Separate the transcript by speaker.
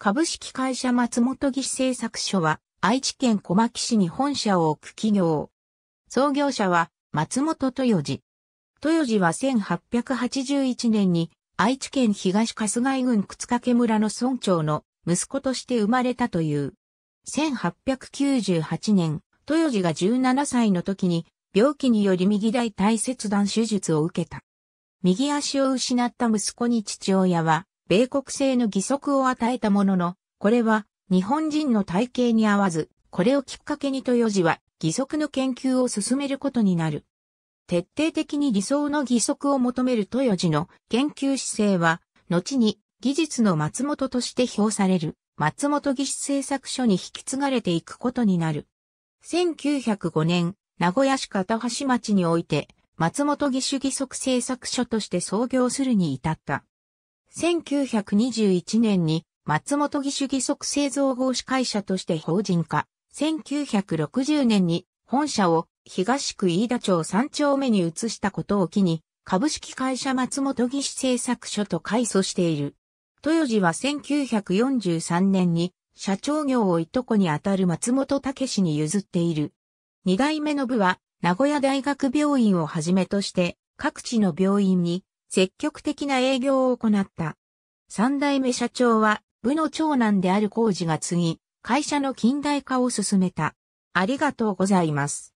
Speaker 1: 株式会社松
Speaker 2: 本義製作所は、愛知県小牧市に本社を置く企業。創業者は、松本豊治。豊治は1881年に、愛知県東春日井郡靴掛村の村長の息子として生まれたという。1898年、豊治が17歳の時に、病気により右大腿切断手術を受けた。右足を失った息子に父親は、米国製の義足を与えたものの、これは日本人の体型に合わず、これをきっかけに豊時は義足の研究を進めることになる。徹底的に理想の義足を求める豊時の研究姿勢は、後に技術の松本として評される松本技師製作所に引き継がれていくことになる。1905年、名古屋市片橋町において、松本義主義足製作所として創業するに至った。1921年に松本義主義足製造合資会社として法人化。1960年に本社を東区飯田町三丁目に移したことを機に、株式会社松本義手製作所と改祖している。豊寺は1943年に社長業をいとこにあたる松本武氏に譲っている。二代目の部は名古屋大学病院をはじめとして各地の病院に積極的な営業を行った。三代目社長は部の長男である工事が継ぎ、会社の近代化を進めた。ありがとうございます。